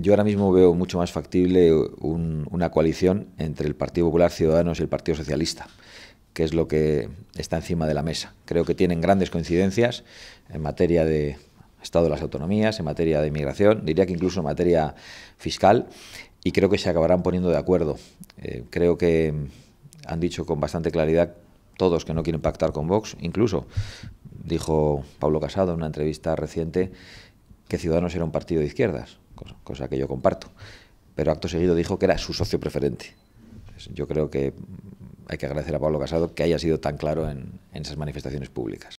yo ahora mismo veo mucho más factible una coalición entre el Partido Popular Ciudadanos y el Partido Socialista, que es lo que está encima de la mesa. Creo que tienen grandes coincidencias en materia de Estado de las Autonomías, en materia de inmigración, diría que incluso en materia fiscal, y creo que se acabarán poniendo de acuerdo. Eh, creo que han dicho con bastante claridad todos que no quieren pactar con Vox, incluso dijo Pablo Casado en una entrevista reciente que Ciudadanos era un partido de izquierdas cosa que yo comparto. Pero acto seguido dijo que era su socio preferente. Pues yo creo que hay que agradecer a Pablo Casado que haya sido tan claro en esas manifestaciones públicas.